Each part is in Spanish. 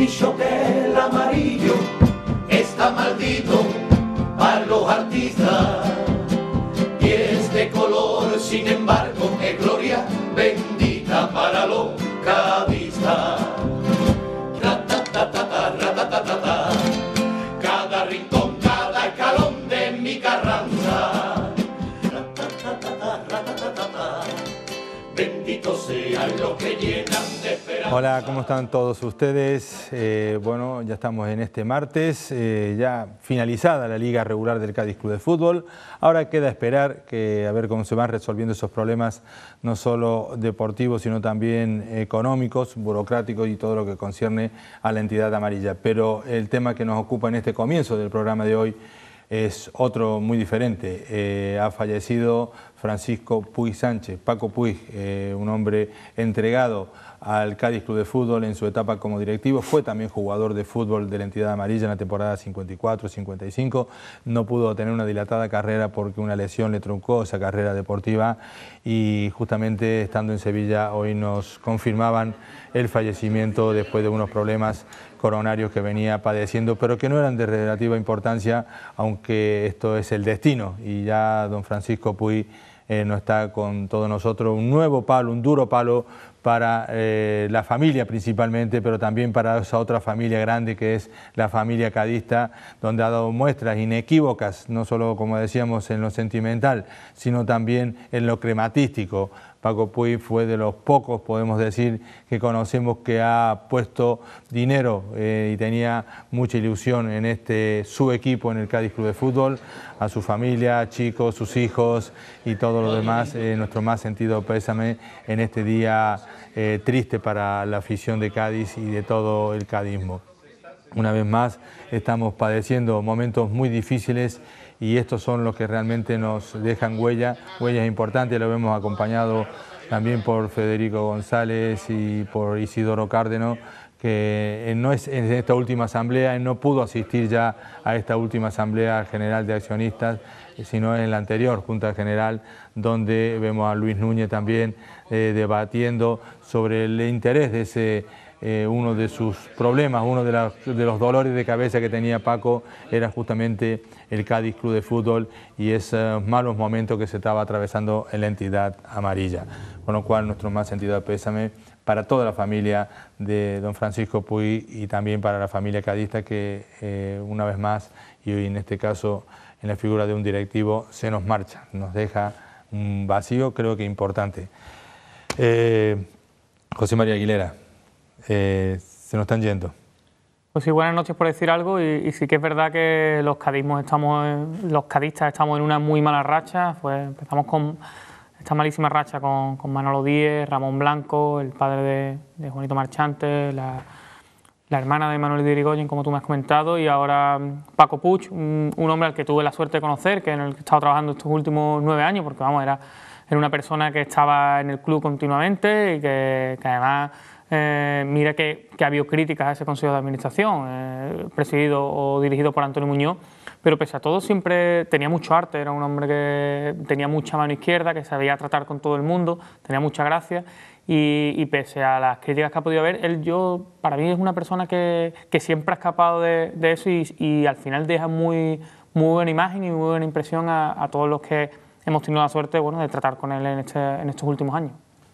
dicho que el amarillo está maldito para los artistas. Y este color, sin embargo, es gloria bendita para los cadistas. Cada rincón, cada escalón de mi carranza. Bendito sea lo que llena Hola, ¿cómo están todos ustedes? Eh, bueno, ya estamos en este martes, eh, ya finalizada la liga regular del Cádiz Club de Fútbol. Ahora queda esperar que a ver cómo se van resolviendo esos problemas, no solo deportivos, sino también económicos, burocráticos y todo lo que concierne a la entidad amarilla. Pero el tema que nos ocupa en este comienzo del programa de hoy es otro muy diferente. Eh, ha fallecido Francisco Puy Sánchez, Paco Puy, eh, un hombre entregado al Cádiz Club de Fútbol en su etapa como directivo, fue también jugador de fútbol de la entidad amarilla en la temporada 54-55, no pudo tener una dilatada carrera porque una lesión le truncó esa carrera deportiva y justamente estando en Sevilla hoy nos confirmaban el fallecimiento después de unos problemas coronarios que venía padeciendo, pero que no eran de relativa importancia, aunque esto es el destino y ya don Francisco Puy eh, no está con todos nosotros. Un nuevo palo, un duro palo para eh, la familia principalmente, pero también para esa otra familia grande que es la familia cadista, donde ha dado muestras inequívocas, no solo como decíamos en lo sentimental, sino también en lo crematístico. Paco Puy fue de los pocos, podemos decir, que conocemos que ha puesto dinero eh, y tenía mucha ilusión en este su equipo en el Cádiz Club de Fútbol, a su familia, chicos, sus hijos y todo lo demás. Eh, nuestro más sentido pésame en este día eh, triste para la afición de Cádiz y de todo el cadismo. Una vez más, estamos padeciendo momentos muy difíciles y estos son los que realmente nos dejan huella, huellas importantes, lo hemos acompañado también por Federico González y por Isidoro Cárdeno que no es, en esta última asamblea no pudo asistir ya a esta última asamblea general de accionistas, eh, sino en la anterior Junta General, donde vemos a Luis Núñez también eh, debatiendo sobre el interés de ese eh, uno de sus problemas, uno de, de, los dolores de cabeza que tenía Paco era justamente el Cádiz Club de Fútbol y esos malos momentos que se estaba atravesando en la entidad amarilla. Con lo cual, nuestro más sentido de pésame para toda la familia de don Francisco Puy y también para la familia cadista que eh, una vez más, y hoy en este caso en la figura de un directivo, se nos marcha, nos deja un vacío creo que importante. Eh, José María Aguilera, eh, se nos están yendo. Pues sí, buenas noches por decir algo y, sí que es verdad que los cadismos estamos, los cadistas estamos en una muy mala racha, pues empezamos con esta malísima racha con, con Manolo Díez, Ramón Blanco, el padre de, Juanito Marchante, la, hermana de Manuel Dirigoyen, como tú me has comentado, y ahora mm, Paco Puch, un, hombre al que tuve la suerte de conocer, que en el que he estado trabajando estos últimos nueve años, porque vamos, era, era una persona que estaba en el club continuamente y que, que además eh, mira que, que, ha habido críticas a ese Consejo de Administración, eh, presidido o dirigido por Antonio Muñoz, pero pese a todo siempre tenía mucho arte, era un hombre que tenía mucha mano izquierda, que sabía tratar con todo el mundo, tenía mucha gracia y, pese a las críticas que ha podido haber, él yo, para mí es una persona que, siempre ha escapado de, eso y, al final deja muy, muy buena imagen y muy buena impresión a, todos los que hemos tenido la suerte bueno, de tratar con él en este, estos últimos años.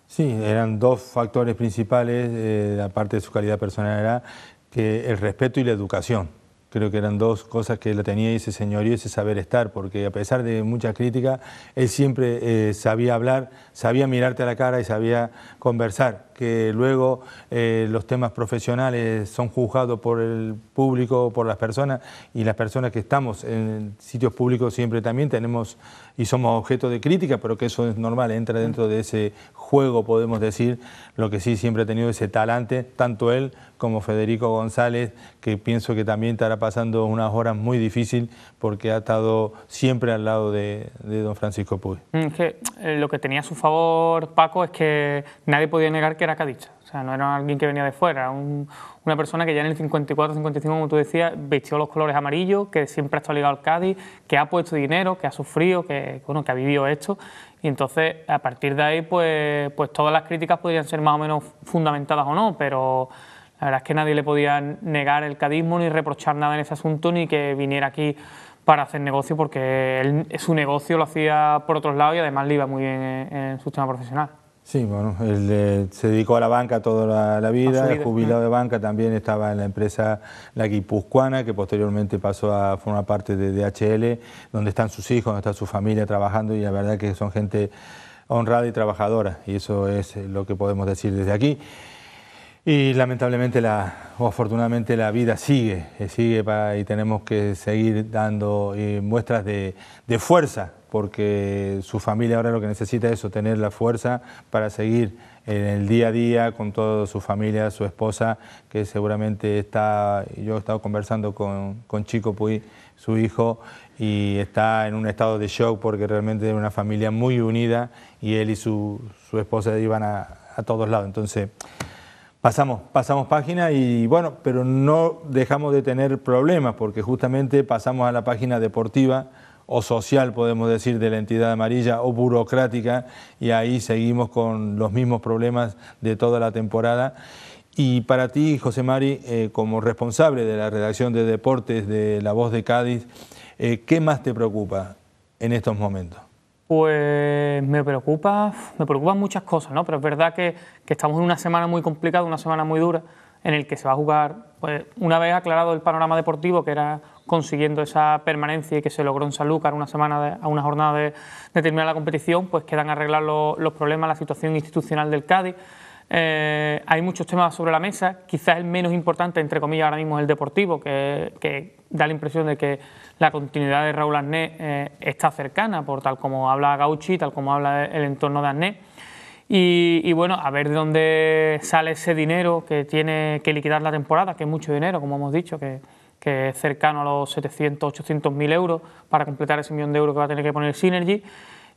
Sí, eran dos factores principales, eh, aparte de su calidad personal, era que el respeto y la educación. Creo que eran dos cosas que lo tenía ese señorío, ese saber estar, porque a pesar de mucha crítica, él siempre eh, sabía hablar, sabía mirarte a la cara y sabía conversar que luego eh, los temas profesionales son juzgados por el público, por las personas, y las personas que estamos en sitios públicos siempre también tenemos y somos objeto de crítica, pero que eso es normal, entra dentro de ese juego, podemos decir, lo que sí siempre ha tenido ese talante, tanto él como Federico González, que pienso que también estará pasando unas horas muy difíciles porque ha estado siempre al lado de, don Francisco Puy. Mm, eh, lo que tenía a su favor Paco es que nadie podía negar que era cadista, o sea, no era alguien que venía de fuera, era una persona que ya en el 54-55, como tú decías, vestió los colores amarillos, que siempre ha estado ligado al Cádiz, que ha puesto dinero, que ha sufrido, que, bueno, que ha vivido esto. Y entonces, a partir de ahí, pues, pues todas las críticas podrían ser más o menos fundamentadas o no, pero la verdad es que nadie le podía negar el cadismo ni reprochar nada en ese asunto, ni que viniera aquí para hacer negocio, porque su negocio lo hacía por otros lados y además le iba muy bien en, en su tema profesional. Sí, bueno, él eh, se dedicó a la banca toda la, vida, jubilado de banca, también estaba en la empresa La Guipuzcoana, que posteriormente pasó a formar parte de DHL, donde están sus hijos, donde está su familia trabajando y la verdad que son gente honrada y trabajadora, y eso es eh, lo que podemos decir desde aquí. Y lamentablemente, la, o afortunadamente, la vida sigue, eh, sigue para, y tenemos que seguir dando muestras de fuerza porque su familia ahora lo que necesita es tener la fuerza para seguir en el día a día con toda su familia, su esposa, que seguramente está, yo he estado conversando con, Chico Puy, su hijo, y está en un estado de shock porque realmente es una familia muy unida y él y su, esposa iban a, a todos lados. Entonces, pasamos, pasamos página y bueno, pero no dejamos de tener problemas porque justamente pasamos a la página deportiva o social, podemos decir, de la entidad amarilla o burocrática, y ahí seguimos con los mismos problemas de toda la temporada. Y para ti, José Mari, eh, como responsable de la redacción de deportes de La Voz de Cádiz, eh, ¿qué más te preocupa en estos momentos? Pues me preocupa, me preocupan muchas cosas, ¿no? Pero es verdad que, estamos en una semana muy complicada, una semana muy dura, en el que se va a jugar, pues, una vez aclarado el panorama deportivo, que era consiguiendo esa permanencia y que se logró en Sanlúcar una semana a una jornada de, terminar la competición, pues quedan arreglar los, problemas, la situación institucional del Cádiz. Eh, hay muchos temas sobre la mesa, quizás el menos importante, entre comillas, ahora mismo es el deportivo, que, da la impresión de que la continuidad de Raúl Arné eh, está cercana, por tal como habla Gauchi, tal como habla el entorno de Arné. Y, y, bueno, a ver de dónde sale ese dinero que tiene que liquidar la temporada, que es mucho dinero, como hemos dicho, que que es cercano a los 700, 800 mil euros para completar ese millón de euros que va a tener que poner Synergy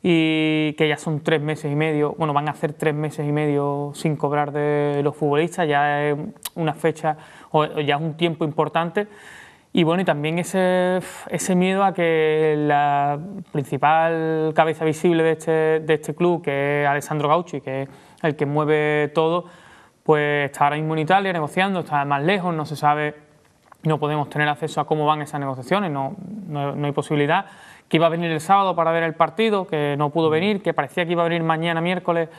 y que ya son tres meses y medio, bueno, van a hacer tres meses y medio sin cobrar de los futbolistas, ya es una fecha, o ya es un tiempo importante. Y bueno, y también ese, ese miedo a que la principal cabeza visible de este, de este club, que es Alessandro Gauchi, que es el que mueve todo, pues está ahora mismo en Italia negociando, está más lejos, no se sabe no podemos tener acceso a cómo van esas negociaciones, no, hay posibilidad, que iba a venir el sábado para ver el partido, que no pudo venir, que parecía que iba a venir mañana miércoles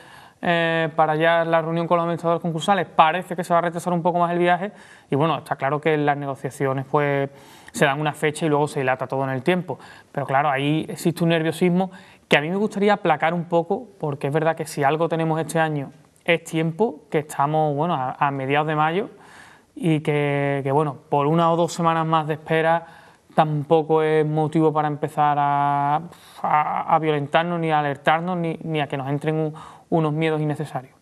eh, para ya la reunión con los administradores concursales, parece que se va a retrasar un poco más el viaje y bueno, está claro que las negociaciones pues se dan una fecha y luego se dilata todo en el tiempo, pero claro, ahí existe un nerviosismo que a mí me gustaría aplacar un poco, porque es verdad que si algo tenemos este año es tiempo, que estamos bueno a mediados de mayo, y que, bueno, por una o dos semanas más de espera tampoco es motivo para empezar a, violentarnos, ni a alertarnos, ni, a que nos entren unos miedos innecesarios.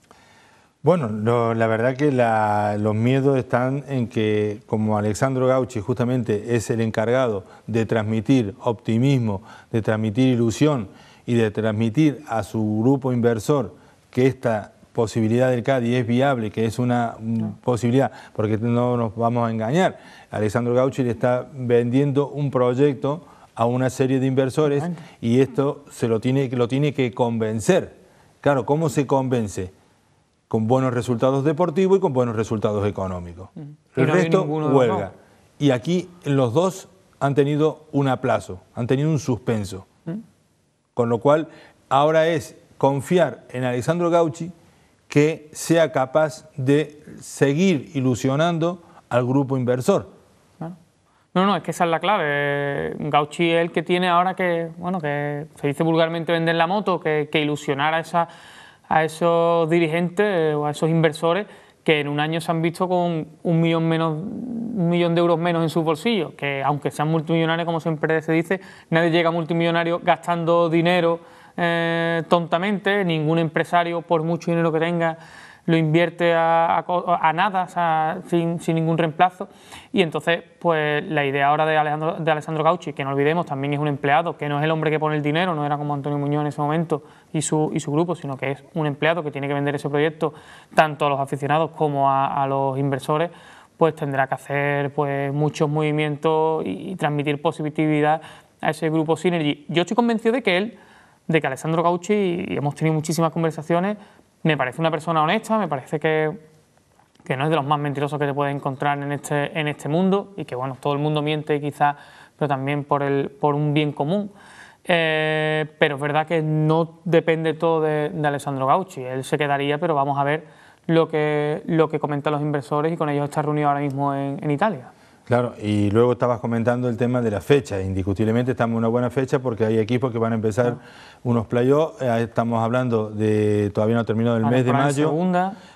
Bueno, la verdad que los miedos están en que, como Alexandro Gauchi justamente es el encargado de transmitir optimismo, de transmitir ilusión y de transmitir a su grupo inversor que esta posibilidad del CAD es viable, que es una mm, posibilidad, porque no nos vamos a engañar. ...Alexandro Gauchi le está vendiendo un proyecto a una serie de inversores y esto se lo tiene, lo tiene que convencer. Claro, ¿cómo se convence? Con buenos resultados deportivos y con buenos resultados económicos. Mm. El resto, huelga. Y aquí los dos han tenido un aplazo, han tenido un suspenso. Mm. Con lo cual, ahora es confiar en Alexandro Gauchi, que sea capaz de seguir ilusionando al grupo inversor. No, no, es que esa es la clave. Gauchi es el que tiene ahora que, bueno, que se dice vulgarmente vender la moto, que, ilusionar a, esa, a esos dirigentes eh, o a esos inversores que en un año se han visto con un millón, menos, un millón de euros menos en su bolsillo... que aunque sean multimillonarios, como siempre se dice, nadie llega multimillonario gastando dinero eh, tontamente, ningún empresario, por mucho dinero que tenga, lo invierte a, nada, sin, ningún reemplazo. Y entonces, pues la idea ahora de Alejandro, Alessandro Gauchi, que no olvidemos, también es un empleado, que no es el hombre que pone el dinero, no era como Antonio Muñoz en ese momento y su, y su grupo, sino que es un empleado que tiene que vender ese proyecto tanto a los aficionados como a, los inversores pues tendrá que hacer pues muchos movimientos y, y transmitir positividad a ese grupo Synergy. Yo estoy convencido de que él de que Alessandro Gauchi, y hemos tenido muchísimas conversaciones, me parece una persona honesta, me parece que, no es de los más mentirosos que te puedes encontrar en este, en este mundo y que bueno, todo el mundo miente quizás, pero también por, el, por un bien común. Eh, pero es verdad que no depende todo de, Alessandro Gauchi, él se quedaría, pero vamos a ver lo que, lo que comentan los inversores y con ellos está reunido ahora mismo en Italia. Claro, y luego estabas comentando el tema de la fecha. Indiscutiblemente estamos en una buena fecha porque hay equipos que van a empezar unos playoffs. Eh, estamos hablando de, todavía no ha terminado el mes de mayo.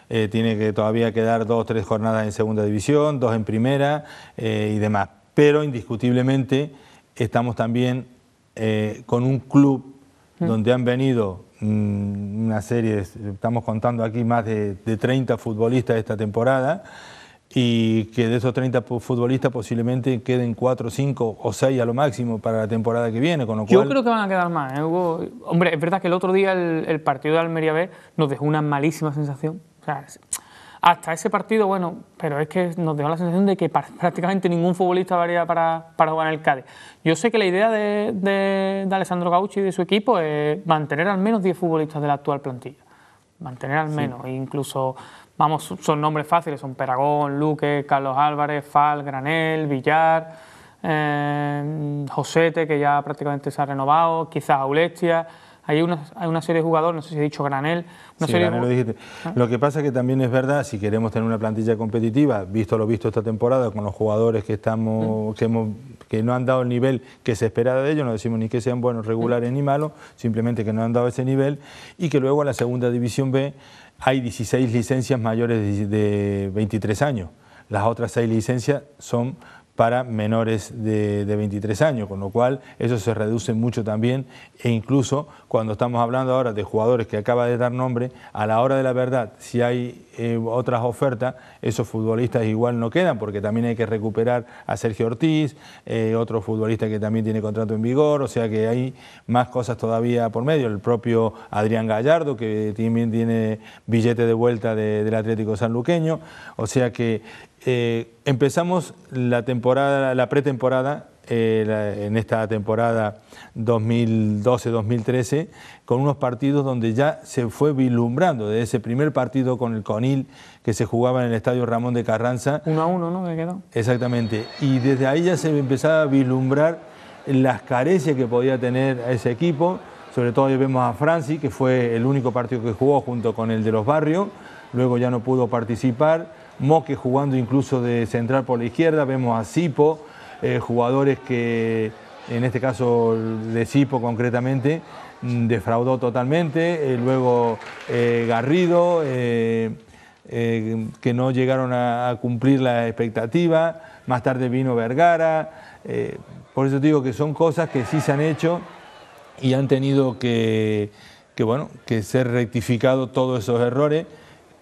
Eh, tiene que todavía quedar dos, tres jornadas en segunda división, dos en primera eh, y demás. Pero indiscutiblemente estamos también con un club mm. donde han venido mm, una serie, estamos contando aquí más de, de 30 futbolistas esta temporada y que de esos 30 futbolistas posiblemente queden 4, 5 o 6 a lo máximo para la temporada que viene. Con Yo creo que van a quedar más. ¿eh? Hombre, es verdad que el otro día el, partido de Almería B nos dejó una malísima sensación. hasta ese partido, bueno, pero es que nos dejó la sensación de que prácticamente ningún futbolista varía para, para jugar en el Cádiz. Yo sé que la idea de, Alessandro Gauchi y de su equipo es mantener al menos 10 futbolistas de la actual plantilla. Mantener al menos, e incluso vamos, son nombres fáciles, son Peragón, Luque, Carlos Álvarez, Fal, Granel, Villar, eh, Josete, que ya prácticamente se ha renovado, quizás Aulestia. Hay una, hay una serie de jugadores, no sé si he dicho Granel. lo, ¿Ah? lo que pasa es que también es verdad, si queremos tener una plantilla competitiva, visto lo visto esta temporada, con los jugadores que, estamos, mm. que hemos que no han dado el nivel que se esperaba de ellos, no decimos ni que sean buenos, regulares mm. ni malos, simplemente que no han dado ese nivel, y que luego a la segunda división B hay 16 licencias mayores de 23 años. Las otras 6 licencias son para menores de, 23 años, con lo cual eso se reduce mucho también e incluso cuando estamos hablando ahora de jugadores que acaba de dar nombre, a la hora de la verdad, si hay eh, otras ofertas, esos futbolistas igual no quedan porque también hay que recuperar a Sergio Ortiz, eh, otro futbolista que también tiene contrato en vigor, o sea que hay más cosas todavía por medio, el propio Adrián Gallardo que también tiene billete de vuelta del Atlético Sanluqueño, o sea que eh, empezamos la temporada, la pretemporada eh, en esta temporada 2012-2013 con unos partidos donde ya se fue vislumbrando desde ese primer partido con el Conil que se jugaba en el Estadio Ramón de Carranza. Uno a uno, ¿no? Exactamente. Y desde ahí ya se empezaba a vislumbrar las carencias que podía tener ese equipo. Sobre todo vemos a Franci, que fue el único partido que jugó junto con el de los barrios. Luego ya no pudo participar Moque jugando incluso de central por la izquierda, vemos a Sipo, eh, jugadores que en este caso de Sipo concretamente mm, defraudó totalmente, eh, luego eh, Garrido, que no llegaron a, cumplir la expectativa, más tarde vino Vergara, por eso digo que son cosas que sí se han hecho y han tenido que, que, bueno, que ser rectificados todos esos errores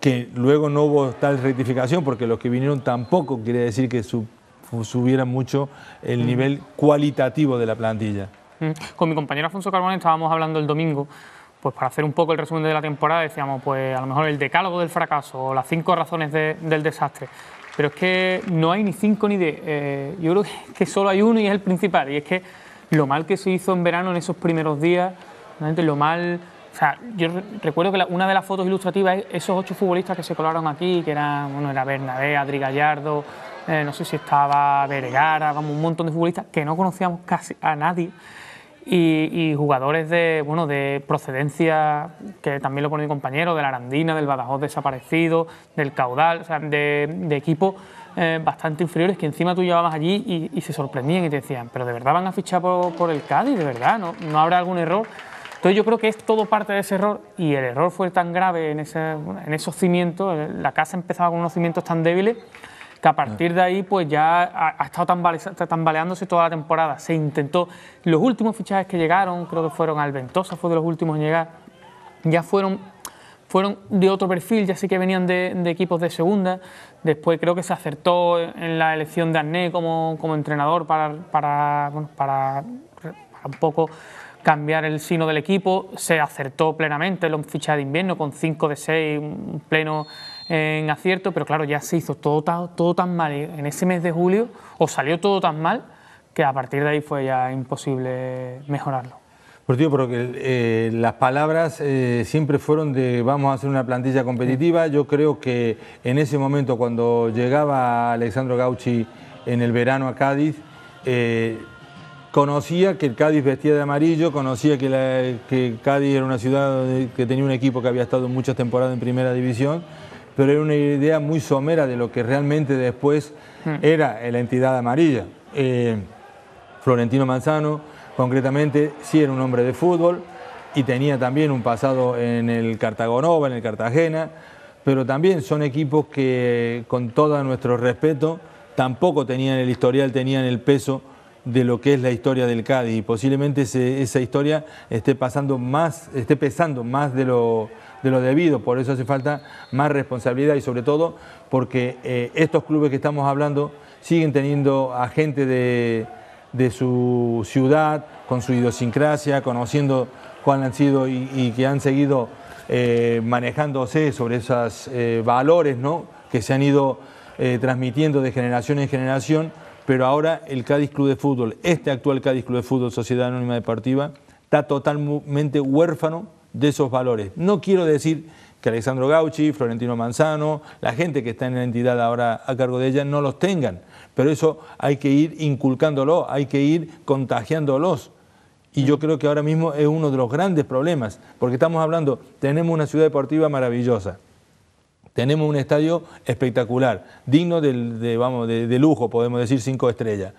que luego no hubo tal rectificación porque los que vinieron tampoco quiere decir que sub, subiera mucho el nivel cualitativo de la plantilla. Con mi compañero Afonso carbón estábamos hablando el domingo, pues para hacer un poco el resumen de la temporada decíamos, pues a lo mejor el decálogo del fracaso o las cinco razones del desastre. Pero es que no hay ni cinco ni diez. Eh, yo creo que solo hay uno y es el principal. Y es que lo mal que se hizo en verano en esos primeros días, realmente lo mal o sea, yo recuerdo que una de las fotos ilustrativas es esos ocho futbolistas que se colaron aquí, que eran, bueno, era Bernabé, Adri Gallardo, eh, no sé si estaba Vergara, vamos, un montón de futbolistas que no conocíamos casi a nadie. Y, jugadores de, bueno, de procedencia, que también lo pone mi compañero, de la Arandina, del Badajoz desaparecido, del Caudal, o sea, de, de equipos eh, bastante inferiores que encima tú llevabas allí y, se sorprendían y te decían, pero de verdad van a fichar por, por el Cádiz, de verdad, ¿No, no habrá algún error. Entonces yo creo que es todo parte de ese error y el error fue tan grave en, esos cimientos, eh, la casa empezaba con unos cimientos tan débiles que a partir de ahí pues ya ha, estado tambaleándose toda la temporada. Se intentó, los últimos fichajes que llegaron, creo que fueron al Ventosa, fue de los últimos en llegar, ya fueron, fueron de otro perfil, ya sí que venían de, equipos de segunda. Después creo que se acertó en la elección de Arné como, entrenador para, para, para un poco cambiar el sino del equipo, se acertó plenamente en los ficha de invierno con 5 de 6, un pleno en acierto, pero claro, ya se hizo todo, todo tan mal en ese mes de julio, o salió todo tan mal, que a partir de ahí fue ya imposible mejorarlo. Pues tío, porque eh, las palabras eh, siempre fueron de vamos a hacer una plantilla competitiva. Yo creo que en ese momento, cuando llegaba Alexandro Gauchi en el verano a Cádiz, eh, conocía que el Cádiz vestía de amarillo, conocía que, la, Cádiz era una ciudad que tenía un equipo que había estado muchas temporadas en primera división, pero era una idea muy somera de lo que realmente después hmm. era la entidad amarilla. Eh, Florentino Manzano, concretamente, sí era un hombre de fútbol y tenía también un pasado en el Cartagonova, en el Cartagena, pero también son equipos que, con todo nuestro respeto, tampoco tenían el historial, tenían el peso de lo que es la historia del Cádiz y posiblemente esa historia esté pasando más, esté pesando más de lo, debido, por eso hace falta más responsabilidad y sobre todo porque eh, estos clubes que estamos hablando siguen teniendo a gente de, su ciudad, con su idiosincrasia, conociendo cuál han sido y, que han seguido eh, manejándose sobre esos eh, valores ¿no? que se han ido transmitiendo de generación en generación pero ahora el Cádiz Club de Fútbol, este actual Cádiz Club de Fútbol, Sociedad Anónima Deportiva, está totalmente huérfano de esos valores. No quiero decir que Alexandro Gauchi, Florentino Manzano, la gente que está en la entidad ahora a cargo de ella no los tengan, pero eso hay que ir inculcándolo, hay que ir contagiándolos. Y yo creo que ahora mismo es uno de los grandes problemas, porque estamos hablando, tenemos una ciudad deportiva maravillosa, tenemos un estadio espectacular, digno de, vamos, de, lujo, podemos decir cinco estrellas.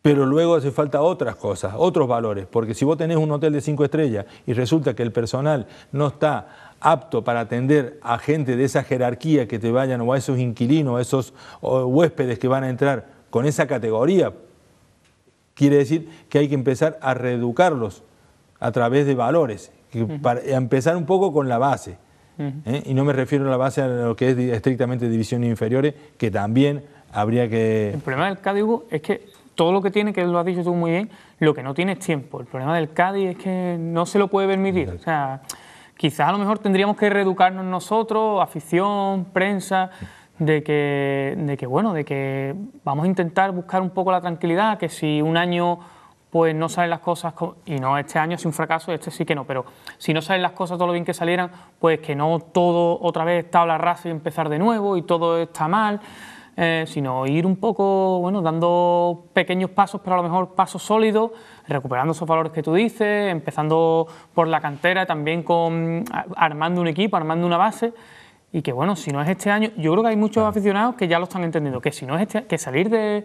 Pero luego hace falta otras cosas, otros valores, porque si vos tenés un hotel de cinco estrellas y resulta que el personal no está apto para atender a gente de esa jerarquía que te vayan o a esos inquilinos, a esos huéspedes que van a entrar con esa categoría, quiere decir que hay que empezar a reeducarlos a través de valores, para, empezar un poco con la base. ¿eh? Y no me refiero a la base a lo que es estrictamente divisiones inferiores, que también habría que... El problema del Cádiz, Hugo, es que todo lo que tiene, que lo has dicho tú muy bien, lo que no tiene es tiempo. El problema del Cádiz es que no se lo puede permitir. O sea, quizás a lo mejor tendríamos que reeducarnos nosotros, afición, prensa, de de que bueno, de que vamos a intentar buscar un poco la tranquilidad, que si un año pues no salen las cosas, y no, este año es un fracaso, este sí que no, pero si no salen las cosas todo lo bien que salieran, pues que no todo otra vez tabla raza y empezar de nuevo y todo está mal, eh, sino ir un poco, bueno, dando pequeños pasos, pero a lo mejor pasos sólidos, recuperando esos valores que tú dices, empezando por la cantera, también con armando un equipo, armando una base y que bueno, si no es este año, yo creo que hay muchos aficionados que ya lo están entendiendo, que si no es este, que salir de,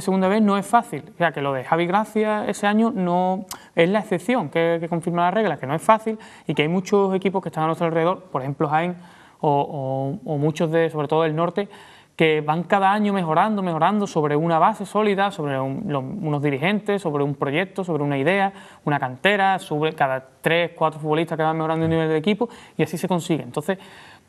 segunda vez no es fácil, o sea, que lo de Javi Gracia ese año no es la excepción que, confirma la regla, que no es fácil y que hay muchos equipos que están a nuestro alrededor, por ejemplo Jaén o, muchos de, sobre todo del norte, que van cada año mejorando, mejorando sobre una base sólida, sobre unos dirigentes, sobre un proyecto, sobre una idea, una cantera, sobre cada tres, cuatro futbolistas que van mejorando el nivel del equipo y así se consigue. Entonces,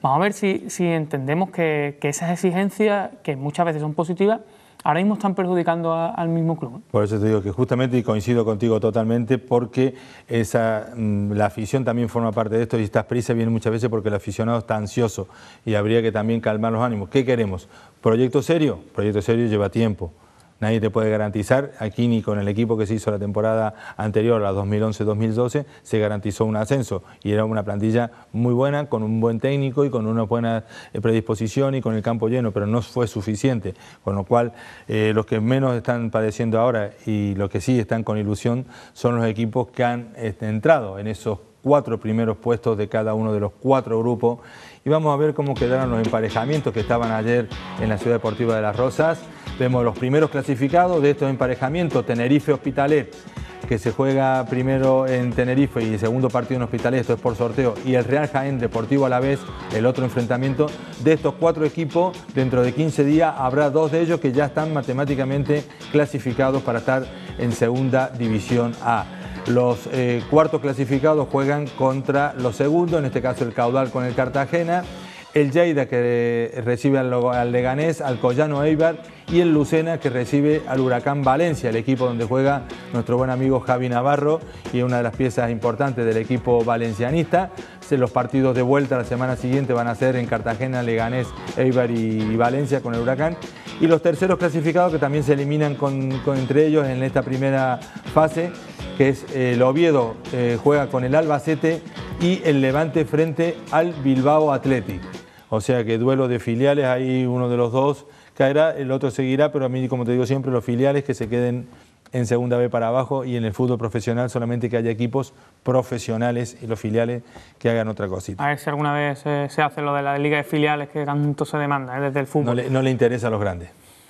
Vamos a ver si, entendemos que, esas exigencias, que muchas veces son positivas, ahora mismo están perjudicando al mismo club. Por eso te digo que justamente, y coincido contigo totalmente, porque esa, mm, la afición también forma parte de esto y estas prisas vienen muchas veces porque el aficionado está ansioso y habría que también calmar los ánimos. ¿Qué queremos? ¿Proyecto serio? Proyecto serio lleva tiempo. Nadie te puede garantizar, aquí ni con el equipo que se hizo la temporada anterior, la 2011-2012, se garantizó un ascenso. Y era una plantilla muy buena, con un buen técnico y con una buena eh, predisposición y con el campo lleno, pero no fue suficiente. Con lo cual, eh, los que menos están padeciendo ahora y los que sí están con ilusión son los equipos que han este, entrado en esos cuatro primeros puestos de cada uno de los cuatro grupos. Y vamos a ver cómo quedaron los emparejamientos que estaban ayer en la Ciudad Deportiva de Las Rosas. Vemos los primeros clasificados de estos emparejamientos, Tenerife Hospitalet, que se juega primero en Tenerife y segundo partido en Hospitalet, esto es por sorteo, y el Real Jaén Deportivo a la vez, el otro enfrentamiento. De estos cuatro equipos, dentro de 15 días habrá dos de ellos que ya están matemáticamente clasificados para estar en segunda división A. Los eh, cuartos clasificados juegan contra los segundos, en este caso el Caudal con el Cartagena, el Lleida que eh, recibe al, Leganés, al Collano Eibar y el Lucena que recibe al Huracán Valencia, el equipo donde juega nuestro buen amigo Javi Navarro y una de las piezas importantes del equipo valencianista. Los partidos de vuelta la semana siguiente van a ser en Cartagena, Leganés, Eibar y Valencia con el Huracán. Y los terceros clasificados que también se eliminan entre ellos en esta primera fase que es el eh, Oviedo eh, juega con el Albacete y el Levante frente al Bilbao Athletic. O sea que duelo de filiales, ahí uno de los dos caerá, el otro seguirá, pero a mí, como te digo siempre, los filiales que se queden en segunda B para abajo y en el fútbol profesional solamente que haya equipos profesionales y los filiales que hagan otra cosita. A ver si alguna vez eh, se hace lo de la liga de filiales que tanto se demanda desde el fútbol. no le interesa a los grandes.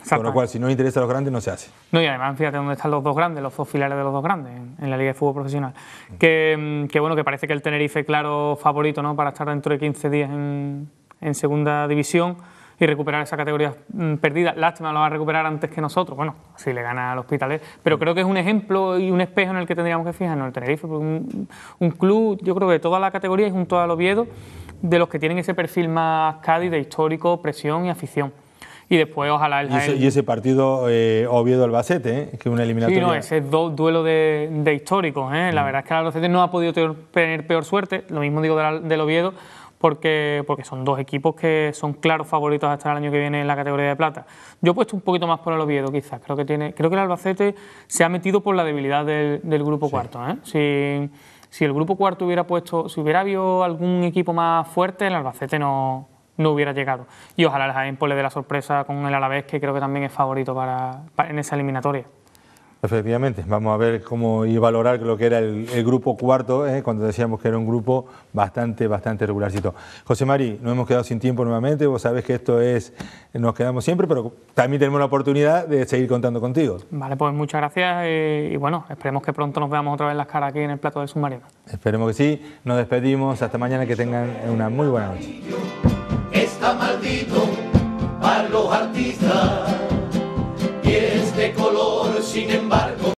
Con lo cual, si no interesa a los grandes, no se hace. No, y además, fíjate dónde están los dos grandes, los dos filares de los dos grandes en, la Liga de Fútbol Profesional. Mm. Mm, que, bueno, que parece que el Tenerife, claro, favorito, ¿no? Para estar dentro de 15 días en, segunda división y recuperar esa categoría mm, perdida. Lástima, lo va a recuperar antes que nosotros. Bueno, si le gana al hospital. Pero creo que es un ejemplo y un espejo en el que tendríamos que fijarnos el Tenerife. Un, un, club, yo creo que de toda la categoría y junto al Oviedo, de los que tienen ese perfil más Cádiz de histórico, presión y afición y después ojalá el Y ese, partido eh, Oviedo-Albacete, eh, que una eliminatoria. Sí, no, ese dos duelo de, de históricos. Eh. La mm. verdad es que el Albacete no ha podido tener peor suerte, lo mismo digo del, Oviedo, porque, porque son dos equipos que son claros favoritos hasta el año que viene en la categoría de plata. Yo he puesto un poquito más por el Oviedo, quizás. Creo que, tiene, creo que el Albacete se ha metido por la debilidad del, grupo cuarto. Si, si el grupo cuarto hubiera puesto, si hubiera habido algún equipo más fuerte, el Albacete no no hubiera llegado. Y ojalá el Jaén pole pues, le la sorpresa con el Alavés, que creo que también es favorito para, en esa eliminatoria. Efectivamente, vamos a ver cómo y valorar lo que era el, grupo cuarto, ¿eh? cuando decíamos que era un grupo bastante, bastante regularcito. José Mari, nos hemos quedado sin tiempo nuevamente, vos sabés que esto es, nos quedamos siempre, pero también tenemos la oportunidad de seguir contando contigo. Vale, pues muchas gracias eh, y bueno, esperemos que pronto nos veamos otra vez las caras aquí en el plato de submarino. Esperemos que sí, nos despedimos, hasta mañana, que tengan una muy buena noche maldito para los artistas y este color sin embargo